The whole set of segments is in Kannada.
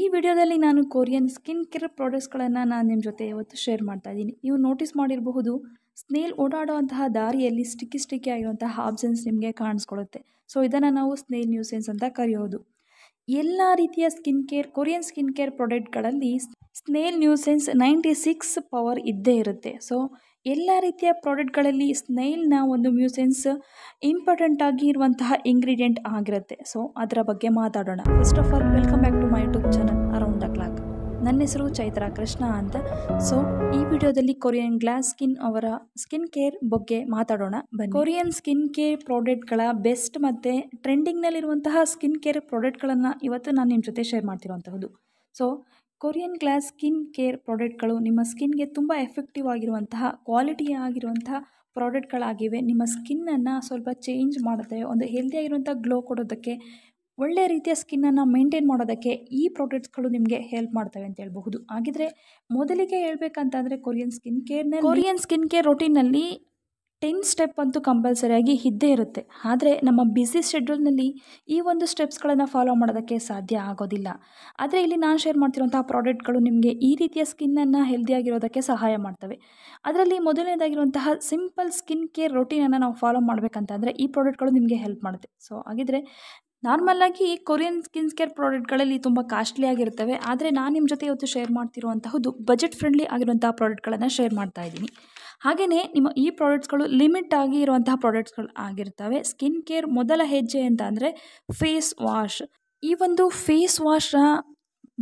ಈ ವಿಡಿಯೋದಲ್ಲಿ ನಾನು ಕೊರಿಯನ್ ಸ್ಕಿನ್ ಕೇರ್ ಪ್ರಾಡಕ್ಟ್ಸ್ಗಳನ್ನು ನಾನು ನಿಮ್ಮ ಜೊತೆ ಇವತ್ತು ಶೇರ್ ಮಾಡ್ತಾ ಇದ್ದೀನಿ ನೀವು ನೋಟಿಸ್ ಮಾಡಿರಬಹುದು ಸ್ನೇಲ್ ಓಡಾಡುವಂತಹ ದಾರಿಯಲ್ಲಿ ಸ್ಟಿಕ್ಕಿ ಸ್ಟಿಕ್ಕಿ ಆಗಿರುವಂತಹ ಆಬ್ಸೆನ್ಸ್ ನಿಮಗೆ ಕಾಣಿಸ್ಕೊಳ್ಳುತ್ತೆ ಸೊ ಇದನ್ನು ನಾವು ಸ್ನೇಲ್ ನ್ಯೂಸೆನ್ಸ್ ಅಂತ ಕರೆಯೋದು ಎಲ್ಲ ರೀತಿಯ skin care Korean skin care ಪ್ರಾಡಕ್ಟ್ಗಳಲ್ಲಿ snail mucin ninety six power ಇದ್ದೇ ಇರುತ್ತೆ ಸೊ ಎಲ್ಲ ರೀತಿಯ ಪ್ರಾಡಕ್ಟ್ಗಳಲ್ಲಿ ಸ್ನೈಲ್ನ ಒಂದು ಮ್ಯೂಸೆನ್ಸ್ ಇಂಪಾರ್ಟೆಂಟ್ ಆಗಿ ಇರುವಂತಹ ಇಂಗ್ರೀಡಿಯೆಂಟ್ ಆಗಿರುತ್ತೆ ಸೊ ಅದರ ಬಗ್ಗೆ ಮಾತಾಡೋಣ first of all welcome back to my YouTube channel around the clock ನನ್ನ ಹೆಸರು ಚೈತ್ರಾ ಕೃಷ್ಣ ಅಂತ ಸೊ ಈ ವಿಡಿಯೋದಲ್ಲಿ ಕೊರಿಯನ್ ಗ್ಲಾಸ್ ಸ್ಕಿನ್ ಅವರ ಸ್ಕಿನ್ ಕೇರ್ ಬಗ್ಗೆ ಮಾತಾಡೋಣ ಬನ್ನಿ ಕೊರಿಯನ್ ಸ್ಕಿನ್ ಕೇರ್ ಪ್ರಾಡಕ್ಟ್ಗಳ ಬೆಸ್ಟ್ ಮತ್ತು ಟ್ರೆಂಡಿಂಗ್ನಲ್ಲಿರುವಂತಹ ಸ್ಕಿನ್ ಕೇರ್ ಪ್ರಾಡಕ್ಟ್ಗಳನ್ನು ಇವತ್ತು ನಾನು ನಿಮ್ಮ ಜೊತೆ ಶೇರ್ ಮಾಡ್ತಿರುವಂಥದ್ದು so Korean glass skin care ಪ್ರಾಡಕ್ಟ್ಗಳು ನಿಮ್ಮ ಸ್ಕಿನ್ಗೆ ತುಂಬ ಎಫೆಕ್ಟಿವ್ ಆಗಿರುವಂತಹ ಕ್ವಾಲಿಟಿ ಆಗಿರುವಂತಹ ಪ್ರಾಡಕ್ಟ್ಗಳಾಗಿವೆ ನಿಮ್ಮ ಸ್ಕಿನ್ನನ್ನು ಸ್ವಲ್ಪ ಚೇಂಜ್ ಮಾಡುತ್ತವೆ ಒಂದು ಹೆಲ್ದಿಯಾಗಿರುವಂಥ ಗ್ಲೋ ಕೊಡೋದಕ್ಕೆ ಒಳ್ಳೆಯ ರೀತಿಯ ಸ್ಕಿನ್ನನ್ನು ಮೇಂಟೈನ್ ಮಾಡೋದಕ್ಕೆ ಈ ಪ್ರಾಡಕ್ಟ್ಸ್ಗಳು ನಿಮಗೆ ಹೆಲ್ಪ್ ಮಾಡ್ತವೆ ಅಂತ ಹೇಳ್ಬಹುದು ಹಾಗಿದ್ರೆ ಮೊದಲಿಗೆ ಹೇಳಬೇಕಂತಂದರೆ ಕೊರಿಯನ್ ಸ್ಕಿನ್ ಕೇರ್ನ ಕೊರಿಯನ್ ಸ್ಕಿನ್ ಕೇರ್ ರೊಟೀನಲ್ಲಿ ಟೆನ್ ಸ್ಟೆಪ್ ಅಂತೂ ಕಂಪಲ್ಸರಿಯಾಗಿ ಇದ್ದೇ ಇರುತ್ತೆ ಆದರೆ ನಮ್ಮ ಬ್ಯುಸಿ ಶೆಡ್ಯೂಲ್ನಲ್ಲಿ ಈ ಒಂದು ಸ್ಟೆಪ್ಸ್ಗಳನ್ನು ಫಾಲೋ ಮಾಡೋದಕ್ಕೆ ಸಾಧ್ಯ ಆಗೋದಿಲ್ಲ ಆದರೆ ಇಲ್ಲಿ ನಾನು ಶೇರ್ ಮಾಡ್ತಿರುವಂಥ ಪ್ರಾಡಕ್ಟ್ಗಳು ನಿಮಗೆ ಈ ರೀತಿಯ ಸ್ಕಿನ್ನನ್ನು ಹೆಲ್ದಿಯಾಗಿರೋದಕ್ಕೆ ಸಹಾಯ ಮಾಡ್ತವೆ ಅದರಲ್ಲಿ ಮೊದಲನೇದಾಗಿರುವಂತಹ ಸಿಂಪಲ್ ಸ್ಕಿನ್ ಕೇರ್ ರೊಟೀನನ್ನು ನಾವು ಫಾಲೋ ಮಾಡಬೇಕಂತಂದರೆ ಈ ಪ್ರಾಡಕ್ಟ್ಗಳು ನಿಮಗೆ ಹೆಲ್ಪ್ ಮಾಡುತ್ತೆ ಸೊ ಹಾಗಿದ್ರೆ ನಾರ್ಮಲ್ಲಾಗಿ ಕೊರಿಯನ್ ಸ್ಕಿನ್ ಕೇರ್ ಪ್ರಾಡಕ್ಟ್ಗಳಲ್ಲಿ ತುಂಬ ಕಾಸ್ಟ್ಲಿ ಆಗಿರ್ತವೆ ಆದರೆ ನಾನು ನಿಮ್ಮ ಜೊತೆ ಇವತ್ತು ಶೇರ್ ಮಾಡ್ತಿರುವಂತಹದ್ದು ಬಜೆಟ್ ಫ್ರೆಂಡ್ಲಿ ಆಗಿರುವಂತಹ ಪ್ರಾಡಕ್ಟ್ಗಳನ್ನು ಶೇರ್ ಮಾಡ್ತಾ ಇದ್ದೀನಿ ಹಾಗೆಯೇ ನಿಮ್ಮ ಈ ಪ್ರಾಡಕ್ಟ್ಸ್ಗಳು ಲಿಮಿಟ್ ಆಗಿ ಇರುವಂತಹ ಪ್ರಾಡಕ್ಟ್ಸ್ಗಳು ಆಗಿರ್ತವೆ ಸ್ಕಿನ್ ಕೇರ್ ಮೊದಲ ಹೆಜ್ಜೆ ಅಂತ ಅಂದರೆ ಫೇಸ್ ವಾಶ್ ಈ ಒಂದು ಫೇಸ್ ವಾಶ್ನ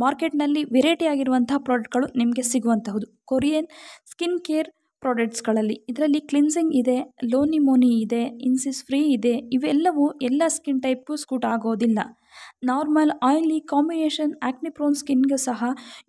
ಮಾರ್ಕೆಟ್ನಲ್ಲಿ ವೆರೈಟಿ ಆಗಿರುವಂತಹ ಪ್ರಾಡಕ್ಟ್ಗಳು ನಿಮಗೆ ಸಿಗುವಂತಹದ್ದು ಕೊರಿಯನ್ ಸ್ಕಿನ್ ಕೇರ್ ಪ್ರಾಡಕ್ಟ್ಸ್ಗಳಲ್ಲಿ ಇದರಲ್ಲಿ ಕ್ಲಿನ್ಸಿಂಗ್ ಇದೆ ಲೋನಿಮೋನಿ ಇದೆ ಇನ್ಸಿಸ್ ಫ್ರೀ ಇದೆ ಇವೆಲ್ಲವೂ ಎಲ್ಲ ಸ್ಕಿನ್ ಟೈಪ್ಗೂ ಸ್ಕೂಟ್ ಆಗೋದಿಲ್ಲ normal oily combination acne prone prone ಸ್ಕಿನ್ಗೆ ಸಹ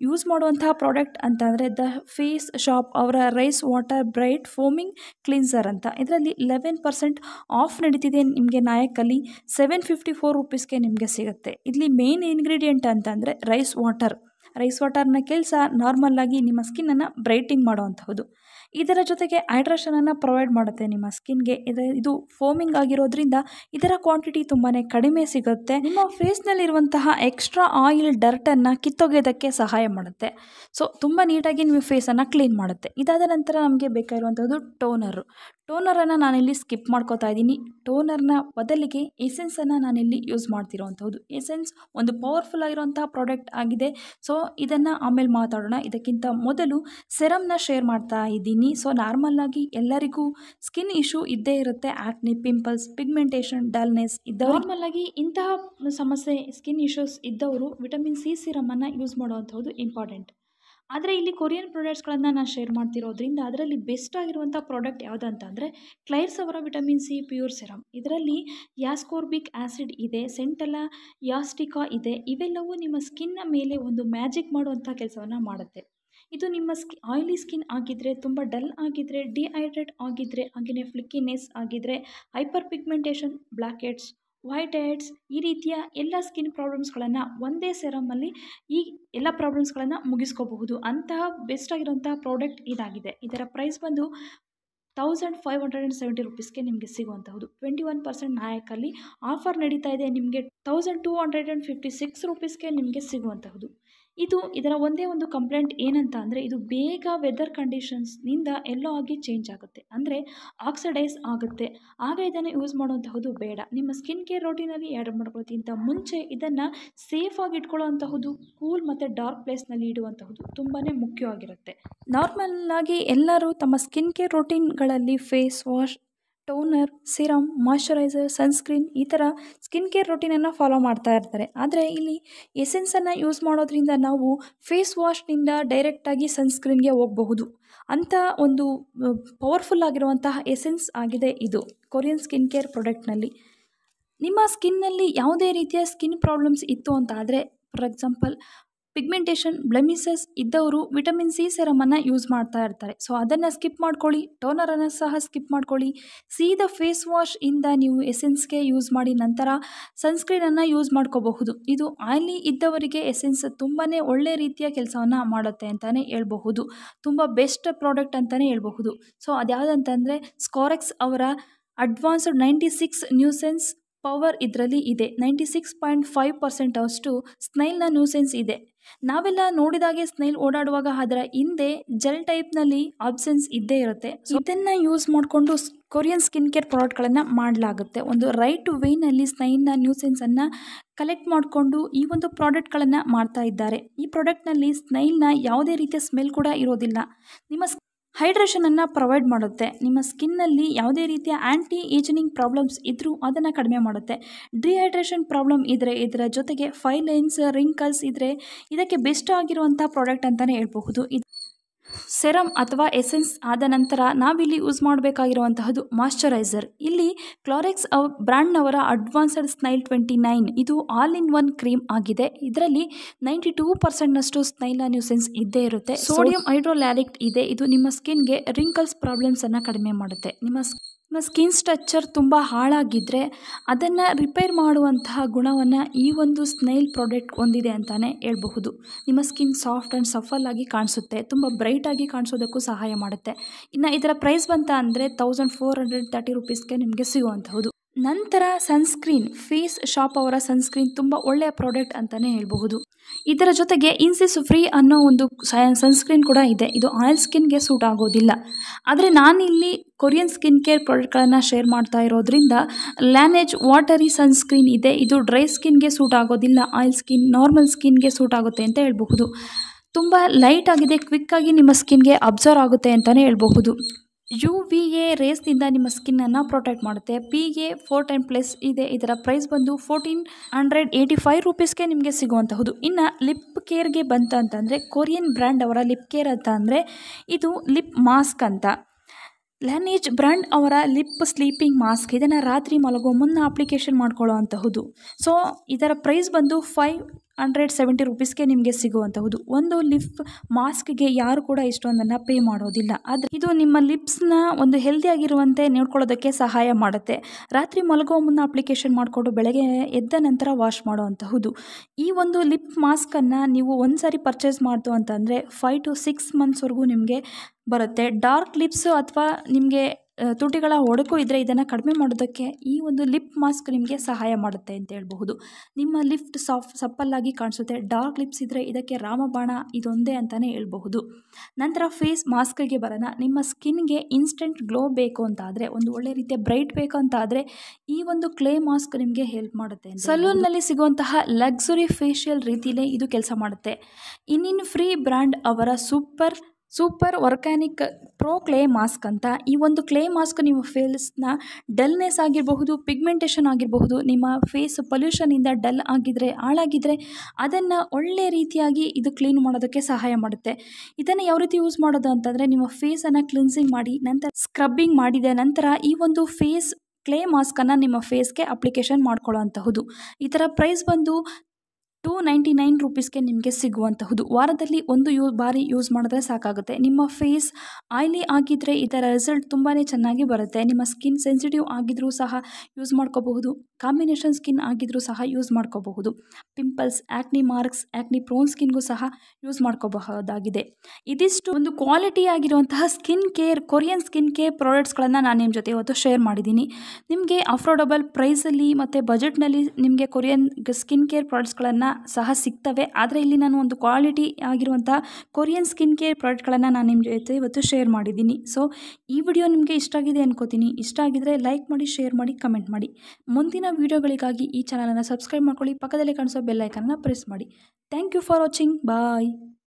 ಯೂಸ್ ಮಾಡುವಂತಹ ಪ್ರಾಡಕ್ಟ್ ಅಂತಂದರೆ ದ ಫೇಸ್ ಶಾಪ್ ಅವರ rice water bright foaming cleanser ಅಂತ ಇದರಲ್ಲಿ ಲೆವೆನ್ ಪರ್ಸೆಂಟ್ ಆಫ್ ನಡೀತಿದೆ ನಿಮಗೆ ನಾಯಕಲ್ಲಿ ಸೆವೆನ್ ಫಿಫ್ಟಿ ಫೋರ್ ರುಪೀಸ್ಗೆ ನಿಮಗೆ ಸಿಗುತ್ತೆ ಇಲ್ಲಿ ಮೇನ್ ಇಂಗ್ರೀಡಿಯೆಂಟ್ ಅಂತಂದರೆ ರೈಸ್ ವಾಟರ್ ರೈಸ್ ವಾಟರ್ನ ಕೆಲಸ ಆಗಿ ನಿಮ್ಮ ಸ್ಕಿನ್ನನ್ನು ಬ್ರೈಟಿಂಗ್ ಮಾಡುವಂಥದ್ದು ಇದರ ಜೊತೆಗೆ ಹೈಡ್ರೇಷನನ್ನು ಪ್ರೊವೈಡ್ ಮಾಡುತ್ತೆ ನಿಮ್ಮ ಸ್ಕಿನ್ಗೆ ಇದು ಇದು ಫೋಮಿಂಗ್ ಆಗಿರೋದ್ರಿಂದ ಇದರ ಕ್ವಾಂಟಿಟಿ ತುಂಬಾ ಕಡಿಮೆ ಸಿಗುತ್ತೆ ನಿಮ್ಮ ಫೇಸ್ನಲ್ಲಿರುವಂತಹ ಎಕ್ಸ್ಟ್ರಾ ಆಯಿಲ್ ಡರ್ಟನ್ನು ಕಿತ್ತೊಗೆಯೋದಕ್ಕೆ ಸಹಾಯ ಮಾಡುತ್ತೆ ಸೊ ತುಂಬ ನೀಟಾಗಿ ನಿಮ್ಮ ಫೇಸನ್ನು ಕ್ಲೀನ್ ಮಾಡುತ್ತೆ ಇದಾದ ನಂತರ ನಮಗೆ ಬೇಕಾಗಿರುವಂಥದ್ದು ಟೋನರು ಟೋನರನ್ನು ನಾನಿಲ್ಲಿ ಸ್ಕಿಪ್ ಮಾಡ್ಕೋತಾ ಇದ್ದೀನಿ ಟೋನರ್ನ ಬದಲಿಗೆ ಎಸೆನ್ಸನ್ನು ನಾನಿಲ್ಲಿ ಯೂಸ್ ಮಾಡ್ತಿರೋವಂಥದ್ದು ಎಸೆನ್ಸ್ ಒಂದು ಪವರ್ಫುಲ್ ಆಗಿರುವಂತಹ ಪ್ರಾಡಕ್ಟ್ ಆಗಿದೆ ಸೊ ಇದನ್ನು ಆಮೇಲೆ ಮಾತಾಡೋಣ ಇದಕ್ಕಿಂತ ಮೊದಲು ಸೆರಮ್ನ ಶೇರ್ ಮಾಡ್ತಾ ಇದ್ದೀನಿ ಸೊ ನಾರ್ಮಲ್ಲಾಗಿ ಎಲ್ಲರಿಗೂ ಸ್ಕಿನ್ ಇಶ್ಯೂ ಇದ್ದೇ ಇರುತ್ತೆ ಆಕ್ನಿ ಪಿಂಪಲ್ಸ್ ಪಿಗ್ಮೆಂಟೇಷನ್ ಡಲ್ನೆಸ್ ಇದ್ದವರು ನಾರ್ಮಲ್ಲಾಗಿ ಇಂತಹ ಸಮಸ್ಯೆ ಸ್ಕಿನ್ ಇಶ್ಯೂಸ್ ಇದ್ದವರು ವಿಟಮಿನ್ ಸಿ ಸಿರಮನ್ನು ಯೂಸ್ ಮಾಡುವಂಥದ್ದು ಇಂಪಾರ್ಟೆಂಟ್ ಆದರೆ ಇಲ್ಲಿ ಕೊರಿಯನ್ ಪ್ರಾಡಕ್ಟ್ಸ್ಗಳನ್ನು ನಾನು ಶೇರ್ ಮಾಡ್ತಿರೋದ್ರಿಂದ ಅದರಲ್ಲಿ ಬೆಸ್ಟ್ ಆಗಿರುವಂಥ ಪ್ರಾಡಕ್ಟ್ ಯಾವುದಂತಂದರೆ ಕ್ಲೈರ್ಸ್ ಅವರ ವಿಟಮಿನ್ ಸಿ ಪ್ಯೂರ್ ಸೆರಮ್ ಇದರಲ್ಲಿ ಯಾಸ್ಕೋರ್ಬಿಕ್ ಆ್ಯಸಿಡ್ ಇದೆ ಸೆಂಟಲ ಯಾಸ್ಟಿಕಾ ಇದೆ ಇವೆಲ್ಲವೂ ನಿಮ್ಮ ಸ್ಕಿನ್ನ ಮೇಲೆ ಒಂದು ಮ್ಯಾಜಿಕ್ ಮಾಡುವಂಥ ಕೆಲಸವನ್ನು ಮಾಡುತ್ತೆ ಇದು ನಿಮ್ಮ ಸ್ಕಿ ಆಯಿಲಿ ಸ್ಕಿನ್ ಆಗಿದ್ದರೆ ತುಂಬ ಡಲ್ ಆಗಿದ್ದರೆ ಡಿಹೈಡ್ರೇಟ್ ಆಗಿದ್ದರೆ ಹಾಗೆಯೇ ಫ್ಲಿಕ್ಕಿನೆಸ್ ಆಗಿದ್ದರೆ hyperpigmentation blackheads whiteheads ಈ ರೀತಿಯ ಎಲ್ಲ ಸ್ಕಿನ್ ಪ್ರಾಬ್ಲಮ್ಸ್ಗಳನ್ನು ಒಂದೇ ಸೆರಮಲ್ಲಿ ಈ ಎಲ್ಲ ಪ್ರಾಬ್ಲಮ್ಸ್ಗಳನ್ನು ಮುಗಿಸ್ಕೋಬಹುದು ಅಂತಹ ಆಗಿರುವಂತಹ ಪ್ರಾಡಕ್ಟ್ ಇದಾಗಿದೆ ಇದರ ಪ್ರೈಸ್ ಬಂದು thousand five hundred and seventy ರುಪೀಸ್ಗೆ ನಿಮಗೆ ಸಿಗುವಂಥದ್ದು ಟ್ವೆಂಟಿ ಒನ್ ಪರ್ಸೆಂಟ್ ನಾಯಕಲ್ಲಿ ಆಫರ್ ನಡೀತಾ ಇದೆ ನಿಮಗೆ thousand two hundred and fifty six ರುಪೀಸ್ಗೆ ನಿಮಗೆ ಸಿಗುವಂಥದ್ದು ಇದು ಇದರ ಒಂದೇ ಒಂದು ಕಂಪ್ಲೇಂಟ್ ಏನಂತ ಅಂದರೆ ಇದು ಬೇಗ ವೆದರ್ ಕಂಡೀಷನ್ಸ್ನಿಂದ ಎಲ್ಲೋ ಆಗಿ ಚೇಂಜ್ ಆಗುತ್ತೆ ಅಂದರೆ ಆಕ್ಸಿಡೈಸ್ ಆಗುತ್ತೆ ಆಗ ಇದನ್ನು ಯೂಸ್ ಮಾಡುವಂತಹದ್ದು ಬೇಡ ನಿಮ್ಮ ಸ್ಕಿನ್ ಕೇರ್ ರೋಟಿನಲ್ಲಿ ಆ್ಯಡ್ ಮಾಡ್ಕೊಳ್ಳೋಕ್ಕಿಂತ ಮುಂಚೆ ಇದನ್ನು ಸೇಫಾಗಿ ಇಟ್ಕೊಳ್ಳುವಂತಹದ್ದು ಕೂಲ್ ಮತ್ತು ಡಾರ್ಕ್ ಪ್ಲೇಸ್ನಲ್ಲಿ ಇಡುವಂತಹದ್ದು ತುಂಬಾ ಮುಖ್ಯವಾಗಿರುತ್ತೆ ಆಗಿ ಎಲ್ಲರೂ ತಮ್ಮ ಸ್ಕಿನ್ ಕೇರ್ ರೋಟೀನ್ಗಳಲ್ಲಿ face wash toner serum moisturiser sunscreen ಈ ಥರ ಸ್ಕಿನ್ ಕೇರ್ ರೊಟೀನನ್ನು ಫಾಲೋ ಮಾಡ್ತಾ ಇರ್ತಾರೆ ಆದರೆ ಇಲ್ಲಿ ಎಸೆನ್ಸನ್ನು ಯೂಸ್ ಮಾಡೋದ್ರಿಂದ ನಾವು ಫೇಸ್ ವಾಶ್ನಿಂದ ಡೈರೆಕ್ಟಾಗಿ ಸನ್ಸ್ಕ್ರೀನ್ಗೆ ಹೋಗಬಹುದು ಅಂಥ ಒಂದು ಪವರ್ಫುಲ್ ಆಗಿರುವಂತಹ ಎಸೆನ್ಸ್ ಆಗಿದೆ ಇದು ಕೊರಿಯನ್ ಸ್ಕಿನ್ ಕೇರ್ ಪ್ರಾಡಕ್ಟ್ನಲ್ಲಿ ನಿಮ್ಮ ಸ್ಕಿನ್ನಲ್ಲಿ ಯಾವುದೇ ರೀತಿಯ ಸ್ಕಿನ್ ಪ್ರಾಬ್ಲಮ್ಸ್ ಇತ್ತು ಅಂತ ಆದರೆ ಫಾರ್ ಎಕ್ಸಾಂಪಲ್ ಪಿಗ್ಮೆಂಟೇಷನ್ ಬ್ಲೆಮಿಸಸ್ ಇದ್ದವರು ವಿಟಮಿನ್ ಸಿ ಸೆರಮನ್ನು ಯೂಸ್ ಮಾಡ್ತಾ ಇರ್ತಾರೆ ಸೊ ಅದನ್ನು ಸ್ಕಿಪ್ ಮಾಡ್ಕೊಳ್ಳಿ ಟೋನರನ್ನು ಸಹ ಸ್ಕಿಪ್ ಮಾಡ್ಕೊಳ್ಳಿ ಸೀದಾ ಫೇಸ್ ಇಂದ ನೀವು ಎಸೆನ್ಸ್ಗೆ ಯೂಸ್ ಮಾಡಿ ನಂತರ ಸನ್ಸ್ಕ್ರೀನನ್ನು ಯೂಸ್ ಮಾಡ್ಕೋಬಹುದು ಇದು ಆಯ್ಲಿ ಇದ್ದವರಿಗೆ ಎಸೆನ್ಸ್ ತುಂಬಾ ಒಳ್ಳೆ ರೀತಿಯ ಕೆಲಸವನ್ನು ಮಾಡುತ್ತೆ ಅಂತಲೇ ಹೇಳ್ಬಹುದು ತುಂಬ ಬೆಸ್ಟ್ ಪ್ರಾಡಕ್ಟ್ ಅಂತಲೇ ಹೇಳ್ಬಹುದು ಸೊ ಅದ್ಯಾವುದಂತಂದರೆ ಸ್ಕೋರೆಕ್ಸ್ ಅವರ advanced ninety six mucin power ಇದರಲ್ಲಿ ಇದೆ ninety six point five percent ಅಷ್ಟು ಸ್ನೈಲ್ನ ನ್ಯೂಸೆನ್ಸ್ ಇದೆ ನಾವೆಲ್ಲ ನೋಡಿದಾಗೆ ಸ್ನೈಲ್ ಓಡಾಡುವಾಗ ಅದರ ಹಿಂದೆ ಜೆಲ್ ಟೈಪ್ನಲ್ಲಿ ಆಬ್ಸೆನ್ಸ್ ಇದ್ದೇ ಇರುತ್ತೆ ಇದನ್ನು ಯೂಸ್ ಮಾಡಿಕೊಂಡು ಕೊರಿಯನ್ ಸ್ಕಿನ್ ಕೇರ್ ಪ್ರಾಡಕ್ಟ್ಗಳನ್ನು ಮಾಡಲಾಗುತ್ತೆ ಒಂದು ರೈಟ್ ವೇನಲ್ಲಿ ಸ್ನೈಲ್ನ ನ್ಯೂಸೆನ್ಸನ್ನು ಕಲೆಕ್ಟ್ ಮಾಡಿಕೊಂಡು ಈ ಒಂದು ಪ್ರಾಡಕ್ಟ್ಗಳನ್ನು ಮಾಡ್ತಾ ಇದ್ದಾರೆ ಈ ಪ್ರಾಡಕ್ಟ್ನಲ್ಲಿ ಸ್ನೈಲ್ನ ಯಾವುದೇ ರೀತಿಯ ಸ್ಮೆಲ್ ಕೂಡ ಇರೋದಿಲ್ಲ ನಿಮ್ಮ ಹೈಡ್ರೇಷನನ್ನು ಪ್ರೊವೈಡ್ ಮಾಡುತ್ತೆ ನಿಮ್ಮ ಸ್ಕಿನ್ನಲ್ಲಿ ಯಾವುದೇ ರೀತಿಯ ಆ್ಯಂಟಿ ಏಜನಿಂಗ್ ಪ್ರಾಬ್ಲಮ್ಸ್ ಇದ್ದರೂ ಅದನ್ನು ಕಡಿಮೆ ಮಾಡುತ್ತೆ ಡಿಹೈಡ್ರೇಷನ್ ಪ್ರಾಬ್ಲಮ್ ಇದ್ದರೆ ಇದರ ಜೊತೆಗೆ ಫೈಲೈನ್ಸ್ ರಿಂಕಲ್ಸ್ ಇದ್ದರೆ ಇದಕ್ಕೆ ಬೆಸ್ಟ್ ಆಗಿರುವಂಥ ಪ್ರಾಡಕ್ಟ್ ಅಂತಲೇ ಹೇಳ್ಬಹುದು ಇದು ಸೆರಮ್ ಅಥವಾ ಎಸೆನ್ಸ್ ಆದ ನಂತರ ನಾವಿಲ್ಲಿ ಯೂಸ್ ಮಾಡಬೇಕಾಗಿರುವಂತಹದ್ದು ಮಾಯಶ್ಚರೈಸರ್ ಇಲ್ಲಿ ಕ್ಲಾರೆಕ್ಸ್ ಬ್ರ್ಯಾಂಡ್ನವರ ಅಡ್ವಾನ್ಸ್ಡ್ ಸ್ನೈಲ್ ಟ್ವೆಂಟಿ ನೈನ್ ಇದು ಆಲ್ ಇನ್ ಒನ್ ಕ್ರೀಮ್ ಆಗಿದೆ ಇದರಲ್ಲಿ ನೈಂಟಿ ಟೂ ಪರ್ಸೆಂಟ್ನಷ್ಟು ಸ್ನೈಲ್ನ ನ್ಯೂಸೆನ್ಸ್ ಇದ್ದೇ ಇರುತ್ತೆ ಸೋಡಿಯಂ ಹೈಡ್ರೋಲ್ಯಾರಿಕ್ಟ್ ಇದೆ ಇದು ನಿಮ್ಮ ಸ್ಕಿನ್ಗೆ ರಿಂಕಲ್ಸ್ ಪ್ರಾಬ್ಲಮ್ಸನ್ನು ಕಡಿಮೆ ಮಾಡುತ್ತೆ ನಿಮ್ಮ ನಮ್ಮ ಸ್ಕಿನ್ ಸ್ಟ್ರಕ್ಚರ್ ತುಂಬ ಹಾಳಾಗಿದ್ದರೆ ಅದನ್ನು ರಿಪೇರ್ ಮಾಡುವಂತಹ ಗುಣವನ್ನು ಈ ಒಂದು ಸ್ನೈಲ್ ಪ್ರಾಡಕ್ಟ್ ಹೊಂದಿದೆ ಅಂತಲೇ ಹೇಳಬಹುದು ನಿಮ್ಮ ಸ್ಕಿನ್ ಸಾಫ್ಟ್ ಆ್ಯಂಡ್ ಸಫಲಾಗಿ ಕಾಣಿಸುತ್ತೆ ತುಂಬ ಬ್ರೈಟಾಗಿ ಕಾಣಿಸೋದಕ್ಕೂ ಸಹಾಯ ಮಾಡುತ್ತೆ ಇನ್ನು ಇದರ ಪ್ರೈಸ್ ಬಂತ ಅಂದರೆ ತೌಸಂಡ್ ಫೋರ್ ಹಂಡ್ರೆಡ್ ತರ್ಟಿ ರುಪೀಸ್ಗೆ ನಿಮಗೆ ಸಿಗುವಂಥದ್ದು ನಂತರ ಸನ್ಸ್ಕ್ರೀನ್ ಫೇಸ್ ಶಾಪ್ ಅವರ ಸನ್ಸ್ಕ್ರೀನ್ ತುಂಬ ಒಳ್ಳೆಯ ಪ್ರಾಡಕ್ಟ್ ಅಂತಲೇ ಹೇಳಬಹುದು ಇದರ ಜೊತೆಗೆ ಇನ್ಸಿಸ್ ಫ್ರೀ ಅನ್ನೋ ಒಂದು ಸನ್ಸ್ಕ್ರೀನ್ ಕೂಡ ಇದೆ ಇದು ಆಯಿಲ್ ಸ್ಕಿನ್ಗೆ ಸೂಟ್ ಆಗೋದಿಲ್ಲ ಆದರೆ ನಾನಿಲ್ಲಿ ಕೊರಿಯನ್ ಸ್ಕಿನ್ ಕೇರ್ ಪ್ರಾಡಕ್ಟ್ಗಳನ್ನು ಶೇರ್ ಮಾಡ್ತಾ ಇರೋದ್ರಿಂದ ಲ್ಯಾನೇಜ್ ವಾಟರಿ ಸನ್ಸ್ಕ್ರೀನ್ ಇದೆ ಇದು ಡ್ರೈ ಸ್ಕಿನ್ಗೆ ಸೂಟ್ ಆಗೋದಿಲ್ಲ ಆಯಿಲ್ ಸ್ಕಿನ್ ನಾರ್ಮಲ್ ಸ್ಕಿನ್ಗೆ ಸೂಟ್ ಆಗುತ್ತೆ ಅಂತ ಹೇಳ್ಬಹುದು ತುಂಬ ಲೈಟ್ ಆಗಿದೆ ಕ್ವಿಕ್ಕಾಗಿ ನಿಮ್ಮ ಸ್ಕಿನ್ಗೆ ಅಬ್ಸರ್ವ್ ಆಗುತ್ತೆ ಅಂತಲೇ ಹೇಳ್ಬಹುದು ಯು ವಿ ಎ ರೇಸ್ನಿಂದ ನಿಮ್ಮ ಸ್ಕಿನ್ನನ್ನು ಪ್ರೊಟೆಕ್ಟ್ ಮಾಡುತ್ತೆ P A four ten plus ಇದೆ ಇದರ ಪ್ರೈಸ್ ಬಂದು ಫೋರ್ಟೀನ್ ಹಂಡ್ರೆಡ್ ಏಯ್ಟಿ ಫೈವ್ ರುಪೀಸ್ಗೆ ನಿಮಗೆ ಸಿಗುವಂತಹುದು ಇನ್ನು ಲಿಪ್ ಕೇರ್ಗೆ ಬಂತು ಅಂತಂದರೆ ಕೊರಿಯನ್ ಬ್ರ್ಯಾಂಡ್ ಅವರ ಲಿಪ್ ಕೇರ್ ಅಂತ ಅಂದರೆ ಇದು ಲಿಪ್ ಮಾಸ್ಕ್ ಅಂತ ಲ್ಯಾನೇಜ್ ಬ್ರ್ಯಾಂಡ್ ಅವರ ಲಿಪ್ ಸ್ಲೀಪಿಂಗ್ ಮಾಸ್ಕ್ ಇದನ್ನು ರಾತ್ರಿ ಮಲಗೋ ಮುನ್ನ ಅಪ್ಲಿಕೇಶನ್ ಮಾಡ್ಕೊಳ್ಳೋ ಅಂತಹುದು ಸೊ ಇದರ ಪ್ರೈಸ್ ಬಂದು ಫೈವ್ ಹಂಡ್ರೆಡ್ ಸೆವೆಂಟಿ ರುಪೀಸ್ಗೆ ನಿಮಗೆ ಸಿಗುವಂತಹುದು ಒಂದು ಲಿಪ್ ಮಾಸ್ಕ್ಗೆ ಯಾರು ಕೂಡ ಇಷ್ಟೊಂದನ್ನು ಪೇ ಮಾಡೋದಿಲ್ಲ ಆದರೆ ಇದು ನಿಮ್ಮ ಲಿಪ್ಸ್ನ ಒಂದು ಹೆಲ್ದಿಯಾಗಿರುವಂತೆ ನೋಡ್ಕೊಳ್ಳೋದಕ್ಕೆ ಸಹಾಯ ಮಾಡುತ್ತೆ ರಾತ್ರಿ ಮಲಗೋ ಮುನ್ನ ಅಪ್ಲಿಕೇಶನ್ ಮಾಡಿಕೊಂಡು ಬೆಳಗ್ಗೆ ಎದ್ದ ನಂತರ ವಾಶ್ ಮಾಡುವಂತಹುದು ಈ ಒಂದು ಲಿಪ್ ಮಾಸ್ಕನ್ನು ನೀವು ಒಂದು ಸಾರಿ ಪರ್ಚೇಸ್ ಮಾಡ್ತು ಅಂತಂದರೆ ಫೈವ್ ಟು ಸಿಕ್ಸ್ ಮಂತ್ಸ್ವರೆಗೂ ನಿಮಗೆ ಬರುತ್ತೆ ಡಾರ್ಕ್ ಲಿಪ್ಸು ಅಥವಾ ನಿಮಗೆ ತುಟಿಗಳ ಒಡಕು ಇದ್ದರೆ ಇದನ್ನು ಕಡಿಮೆ ಮಾಡೋದಕ್ಕೆ ಈ ಒಂದು ಲಿಪ್ ಮಾಸ್ಕ್ ನಿಮಗೆ ಸಹಾಯ ಮಾಡುತ್ತೆ ಅಂತ ಹೇಳ್ಬಹುದು ನಿಮ್ಮ ಲಿಫ್ಟ್ ಸಾಫ್ಟ್ ಸಪ್ಪಲ್ಲಾಗಿ ಕಾಣಿಸುತ್ತೆ ಡಾರ್ಕ್ ಲಿಪ್ಸ್ ಇದ್ದರೆ ಇದಕ್ಕೆ ರಾಮಬಾಣ ಇದೊಂದೇ ಅಂತಲೇ ಹೇಳ್ಬಹುದು ನಂತರ ಫೇಸ್ ಮಾಸ್ಕ್ಗೆ ಬರೋಣ ನಿಮ್ಮ ಸ್ಕಿನ್ಗೆ ಇನ್ಸ್ಟೆಂಟ್ ಗ್ಲೋ ಬೇಕು ಅಂತ ಆದರೆ ಒಂದು ಒಳ್ಳೆ ರೀತಿಯ ಬ್ರೈಟ್ ಬೇಕು ಅಂತ ಆದರೆ ಈ ಒಂದು ಕ್ಲೇ ಮಾಸ್ಕ್ ನಿಮಗೆ ಹೆಲ್ಪ್ ಮಾಡುತ್ತೆ ಸಲೂನ್ನಲ್ಲಿ ಸಿಗುವಂತಹ ಲಕ್ಸುರಿ ಫೇಶಿಯಲ್ ರೀತಿಯಲ್ಲೇ ಇದು ಕೆಲಸ ಮಾಡುತ್ತೆ ಇನ್ನಿನ್ ಫ್ರೀ ಬ್ರ್ಯಾಂಡ್ ಅವರ super super organic pro clay mask ಅಂತ ಈ ಒಂದು ಕ್ಲೇ ಮಾಸ್ಕ್ ನಿಮ್ಮ ಫೇಸ್ನ ಡಲ್ನೆಸ್ ಆಗಿರಬಹುದು ಪಿಗ್ಮೆಂಟೇಷನ್ ಆಗಿರಬಹುದು ನಿಮ್ಮ ಫೇಸ್ ಪೊಲ್ಯೂಷನಿಂದ ಡಲ್ ಆಗಿದ್ದರೆ ಹಾಳಾಗಿದ್ದರೆ ಅದನ್ನು ಒಳ್ಳೆ ರೀತಿಯಾಗಿ ಇದು ಕ್ಲೀನ್ ಮಾಡೋದಕ್ಕೆ ಸಹಾಯ ಮಾಡುತ್ತೆ ಇದನ್ನು ಯಾವ ರೀತಿ ಯೂಸ್ ಮಾಡೋದು ಅಂತಂದರೆ ನಿಮ್ಮ ಫೇಸನ್ನು ಕ್ಲಿನ್ಸಿಂಗ್ ಮಾಡಿ ನಂತರ ಸ್ಕ್ರಬ್ಬಿಂಗ್ ಮಾಡಿದ ನಂತರ ಈ ಒಂದು ಫೇಸ್ ಕ್ಲೇ ಮಾಸ್ಕನ್ನು ನಿಮ್ಮ ಫೇಸ್ಗೆ ಅಪ್ಲಿಕೇಶನ್ ಮಾಡ್ಕೊಳ್ಳೋ ಈ ಥರ ಪ್ರೈಸ್ ಬಂದು ಟೂ ನೈಂಟಿ ನೈನ್ ರುಪೀಸ್ಗೆ ನಿಮಗೆ ಸಿಗುವಂತಹದ್ದು ವಾರದಲ್ಲಿ ಒಂದು ಯೂ ಬಾರಿ ಯೂಸ್ ಮಾಡಿದ್ರೆ ಸಾಕಾಗುತ್ತೆ ನಿಮ್ಮ ಫೇಸ್ ಆಯ್ಲಿ ಆಗಿದ್ದರೆ ಇದರ ರಿಸಲ್ಟ್ ತುಂಬಾ ಚೆನ್ನಾಗಿ ಬರುತ್ತೆ ನಿಮ್ಮ ಸ್ಕಿನ್ ಸೆನ್ಸಿಟಿವ್ ಆಗಿದ್ದರೂ ಸಹ ಯೂಸ್ ಮಾಡ್ಕೋಬಹುದು ಕಾಂಬಿನೇಷನ್ ಸ್ಕಿನ್ ಆಗಿದ್ರೂ ಸಹ ಯೂಸ್ ಮಾಡ್ಕೋಬಹುದು pimples acne marks acne prone ಸ್ಕಿನ್ಗೂ ಸಹ ಯೂಸ್ ಮಾಡ್ಕೋಬಹುದಾಗಿದೆ ಇದಿಷ್ಟು ಒಂದು ಕ್ವಾಲಿಟಿ ಆಗಿರುವಂತಹ skin care Korean skin care ಪ್ರಾಡಕ್ಟ್ಸ್ಗಳನ್ನು ನಾನು ನಿಮ್ಮ ಜೊತೆ ಇವತ್ತು ಶೇರ್ ಮಾಡಿದ್ದೀನಿ ನಿಮಗೆ ಅಫೋರ್ಡಬಲ್ ಪ್ರೈಸಲ್ಲಿ ಮತ್ತು ಬಜೆಟ್ನಲ್ಲಿ ನಿಮಗೆ ಕೊರಿಯನ್ ಸ್ಕಿನ್ ಕೇರ್ ಪ್ರಾಡಕ್ಟ್ಸ್ಗಳನ್ನು ಸಹ ಸಿಗ್ತವೆ ಆದರೆ ಇಲ್ಲಿ ನಾನು ಒಂದು ಕ್ವಾಲಿಟಿ ಆಗಿರುವಂಥ ಕೊರಿಯನ್ ಸ್ಕಿನ್ ಕೇರ್ ಪ್ರಾಡಕ್ಟ್ಗಳನ್ನು ನಾನು ನಿಮ್ಮ ಜೊತೆ ಇವತ್ತು ಶೇರ್ ಮಾಡಿದ್ದೀನಿ ಸೊ ಈ ವಿಡಿಯೋ ನಿಮಗೆ ಇಷ್ಟ ಆಗಿದೆ ಅನ್ಕೋತೀನಿ ಇಷ್ಟ ಆಗಿದರೆ ಲೈಕ್ ಮಾಡಿ ಶೇರ್ ಮಾಡಿ ಕಮೆಂಟ್ ಮಾಡಿ ಮುಂದಿನ ವಿಡಿಯೋಗಳಿಗಾಗಿ ಈ ಚಾನಲನ್ನು ಸಬ್ಸ್ಕ್ರೈಬ್ ಮಾಡ್ಕೊಳ್ಳಿ ಪಕ್ಕದಲ್ಲೇ ಕಾಣಿಸೋ ಬೆಲ್ಲೈಕನ್ನ ಪ್ರೆಸ್ ಮಾಡಿ thank you for watching bye